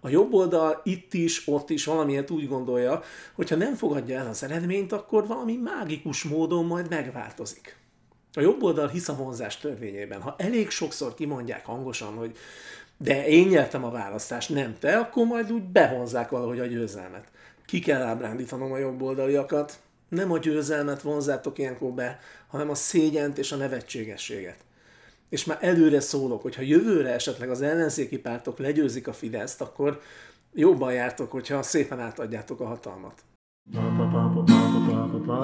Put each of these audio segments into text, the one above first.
A jobb oldal itt is, ott is valamiért úgy gondolja, hogyha nem fogadja el az eredményt, akkor valami mágikus módon majd megváltozik. A jobb oldal hisz a vonzás törvényében. Ha elég sokszor kimondják hangosan, hogy de én nyertem a választást, nem te, akkor majd úgy bevonzák valahogy a győzelmet. Ki kell ábrándítanom a jobb oldaliakat, nem a győzelmet vonzátok ilyenkor be, hanem a szégyent és a nevetségességet és már előre szólok, hogyha jövőre esetleg az ellenzéki pártok legyőzik a Fideszt, akkor jobban jártok, hogyha szépen átadjátok a hatalmat.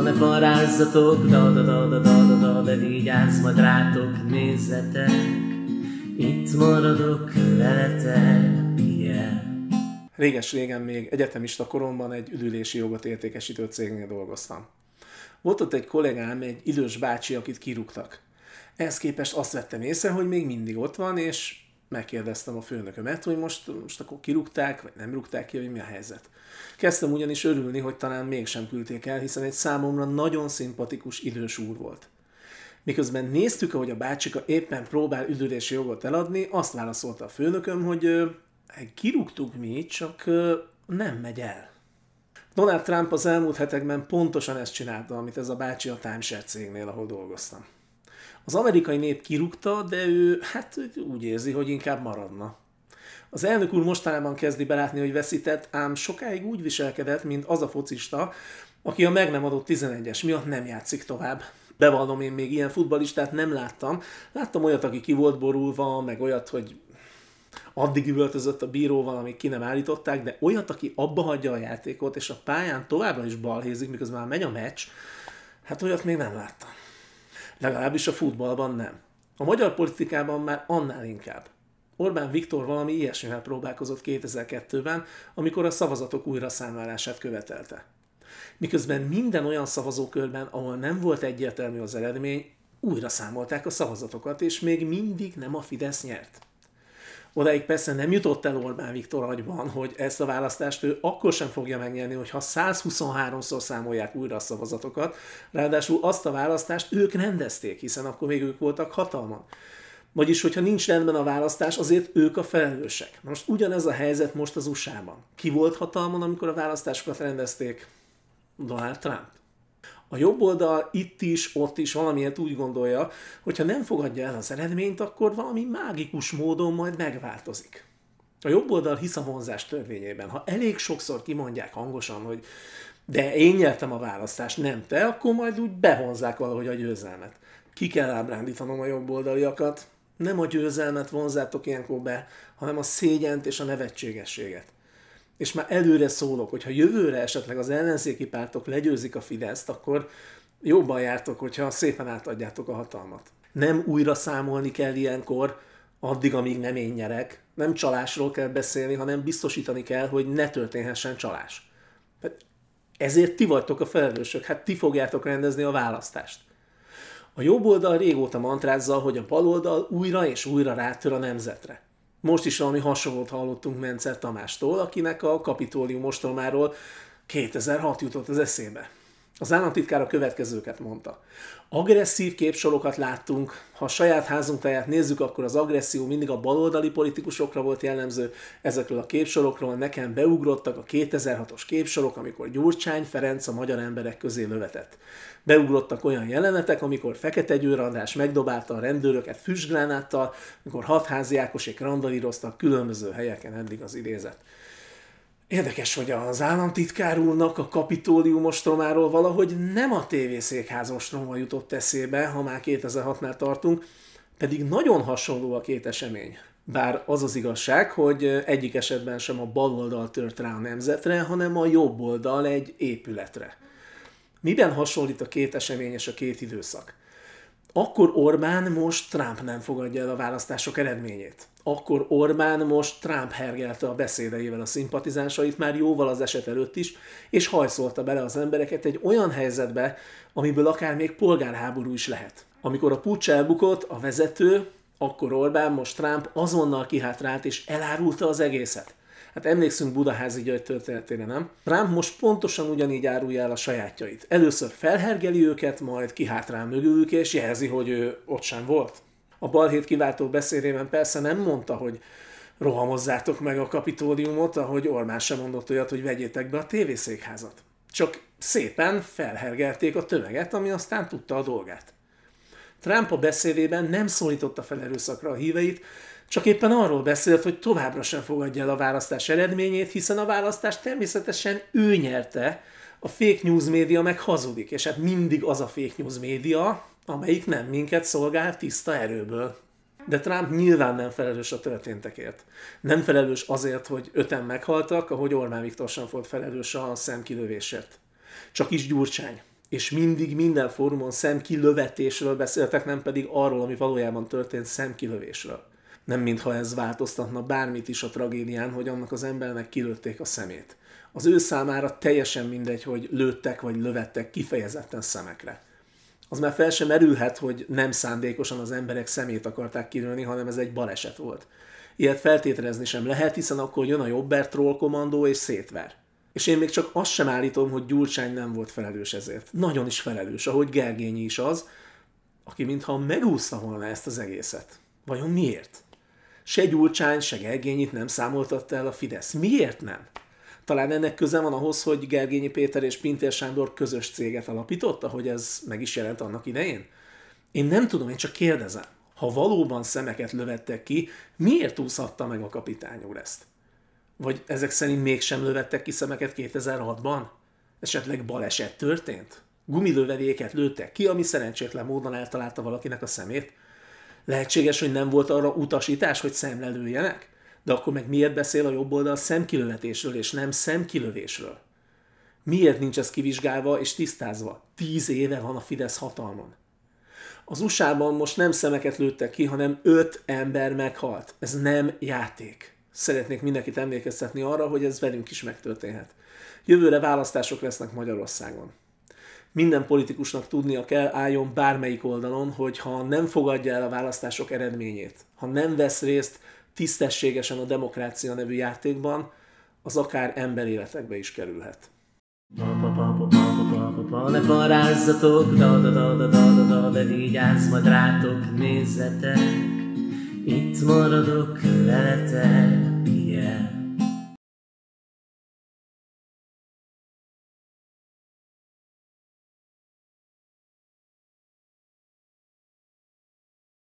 Ne parázzatok, da da da da da da da, de vigyázz majd rátok, nézzetek, itt maradok veletek, yeah. Réges-régen még egyetemista koromban egy üdülési jogot értékesítő cégnél dolgoztam. Volt ott egy kollégám, egy idős bácsi, akit kirúgtak. Ehhez képest azt vettem észre, hogy még mindig ott van, és megkérdeztem a főnökömet, hogy most, most akkor kirúgták, vagy nem rúgták ki, hogy mi a helyzet. Kezdtem ugyanis örülni, hogy talán mégsem küldték el, hiszen egy számomra nagyon szimpatikus idős úr volt. Miközben néztük, ahogy a bácsika éppen próbál üdülési jogot eladni, azt válaszolta a főnököm, hogy hát kirúgtuk mi, csak nem megy el. Donald Trump az elmúlt hetekben pontosan ezt csinálta, amit ez a bácsi a timeshare cégnél, ahol dolgoztam. Az amerikai nép kirúgta, de ő hát úgy érzi, hogy inkább maradna. Az elnök úr mostanában kezdi belátni, hogy veszített, ám sokáig úgy viselkedett, mint az a focista, aki a meg nem adott 11-es miatt nem játszik tovább. Bevallom, én még ilyen futbalistát nem láttam. Láttam olyat, aki ki volt borulva, meg olyat, hogy addig üvöltözött a bíróval, amíg ki nem állították, de olyat, aki abba hagyja a játékot, és a pályán továbbra is balhézik, miközben már megy a meccs, hát olyat még nem láttam. Legalábbis a futballban nem. A magyar politikában már annál inkább. Orbán Viktor valami ilyesmivel próbálkozott 2002-ben, amikor a szavazatok számlálását követelte. Miközben minden olyan szavazókörben, ahol nem volt egyértelmű az eredmény, újra számolták a szavazatokat, és még mindig nem a Fidesz nyert. Odaig persze nem jutott el Orbán Viktor agyban, hogy ezt a választást ő akkor sem fogja megnyerni, hogyha 123-szor számolják újra a szavazatokat. Ráadásul azt a választást ők rendezték, hiszen akkor még ők voltak hatalman. Vagyis, hogyha nincs rendben a választás, azért ők a felelősek. Most ugyanez a helyzet most az USA-ban. Ki volt hatalmon, amikor a választásokat rendezték? Donald Trump a jobb oldal itt is, ott is valamiért úgy gondolja, hogy ha nem fogadja el az eredményt, akkor valami mágikus módon majd megváltozik. A jobb oldal hisz a vonzás törvényében. Ha elég sokszor kimondják hangosan, hogy de én nyertem a választást, nem te, akkor majd úgy behonzák valahogy a győzelmet. Ki kell ábrándítanom a jobb oldaliakat, nem a győzelmet vonzátok ilyenkor be, hanem a szégyent és a nevetségességet és már előre szólok, hogyha jövőre esetleg az ellenzéki pártok legyőzik a Fideszt, akkor jobban jártok, hogyha szépen átadjátok a hatalmat. Nem újra számolni kell ilyenkor, addig, amíg nem én nyerek. Nem csalásról kell beszélni, hanem biztosítani kell, hogy ne történhessen csalás. Hát ezért ti vagytok a felelősök, hát ti fogjátok rendezni a választást. A jobb oldal régóta mantrázza, hogy a bal oldal újra és újra rátör a nemzetre. Most is valami hasonlót hallottunk Mencer Tamástól, akinek a kapitólium ostromáról 2006 jutott az eszébe. Az államtitkár a következőket mondta. Agresszív képsorokat láttunk, ha a saját házunk táját nézzük, akkor az agresszió mindig a baloldali politikusokra volt jellemző. Ezekről a képsorokról nekem beugrottak a 2006-os képsorok, amikor Gyurcsány Ferenc a magyar emberek közé lövetett. Beugrottak olyan jelenetek, amikor Fekete Győr András megdobálta a rendőröket füstgránáttal, amikor hatházi Ákosék randalíroztak különböző helyeken, eddig az idézet. Érdekes, hogy az államtitkár úrnak a kapitólium ostromáról valahogy nem a tévészékház ostroma jutott eszébe, ha már 2006-nál tartunk, pedig nagyon hasonló a két esemény. Bár az az igazság, hogy egyik esetben sem a oldal tört rá a nemzetre, hanem a jobb oldal egy épületre. Miben hasonlít a két esemény és a két időszak? Akkor Orbán most Trump nem fogadja el a választások eredményét akkor Orbán most Trump hergelte a beszédeivel a szimpatizánsait már jóval az eset előtt is, és hajszolta bele az embereket egy olyan helyzetbe, amiből akár még polgárháború is lehet. Amikor a pucs elbukott, a vezető, akkor Orbán, most Trump azonnal kihátrált és elárulta az egészet. Hát emlékszünk Budaházi György történetére, nem? Trump most pontosan ugyanígy árulja el a sajátjait. Először felhergeli őket, majd kihátrál mögülük, és jelzi, hogy ő ott sem volt a balhét kiváltó beszédében persze nem mondta, hogy rohamozzátok meg a kapitóliumot, ahogy Ormán sem mondott olyat, hogy vegyétek be a tévészékházat. Csak szépen felhergelték a tömeget, ami aztán tudta a dolgát. Trump a beszédében nem szólította fel erőszakra a híveit, csak éppen arról beszélt, hogy továbbra sem fogadja el a választás eredményét, hiszen a választást természetesen ő nyerte, a fake news média meg hazudik, és hát mindig az a fake news média, amelyik nem minket szolgál tiszta erőből. De Trump nyilván nem felelős a történtekért. Nem felelős azért, hogy öten meghaltak, ahogy Orbán Viktor sem volt felelős a szemkilövésért. Csak is Gyurcsány. És mindig minden fórumon szemkilövetésről beszéltek, nem pedig arról, ami valójában történt szemkilövésről. Nem mintha ez változtatna bármit is a tragédián, hogy annak az embernek kilőtték a szemét. Az ő számára teljesen mindegy, hogy lőttek vagy lövettek kifejezetten szemekre az már fel sem merülhet, hogy nem szándékosan az emberek szemét akarták kilőni, hanem ez egy baleset volt. Ilyet feltételezni sem lehet, hiszen akkor jön a Jobbert troll kommandó és szétver. És én még csak azt sem állítom, hogy Gyurcsány nem volt felelős ezért. Nagyon is felelős, ahogy Gergényi is az, aki mintha megúszta volna ezt az egészet. Vajon miért? Se Gyurcsány, se Gergényit nem számoltatta el a Fidesz. Miért nem? Talán ennek köze van ahhoz, hogy Gergényi Péter és Pintér Sándor közös céget alapított, hogy ez meg is jelent annak idején? Én nem tudom, én csak kérdezem. Ha valóban szemeket lövettek ki, miért úszhatta meg a kapitány úr ezt? Vagy ezek szerint mégsem lövettek ki szemeket 2006-ban? Esetleg baleset történt? Gumilövedéket lőttek ki, ami szerencsétlen módon eltalálta valakinek a szemét? Lehetséges, hogy nem volt arra utasítás, hogy szemlelőjenek? De akkor meg miért beszél a jobb oldal szemkilövetésről és nem szemkilövésről? Miért nincs ez kivizsgálva és tisztázva? Tíz éve van a Fidesz hatalmon. Az USA-ban most nem szemeket lőttek ki, hanem öt ember meghalt. Ez nem játék. Szeretnék mindenkit emlékeztetni arra, hogy ez velünk is megtörténhet. Jövőre választások lesznek Magyarországon. Minden politikusnak tudnia kell, álljon bármelyik oldalon, hogy ha nem fogadja el a választások eredményét, ha nem vesz részt tisztességesen a demokrácia nevű játékban, az akár emberéletekbe is kerülhet. Ne parázzatok, da da da da da da da, de vigyázz majd rátok, nézzetek, itt maradok veletek.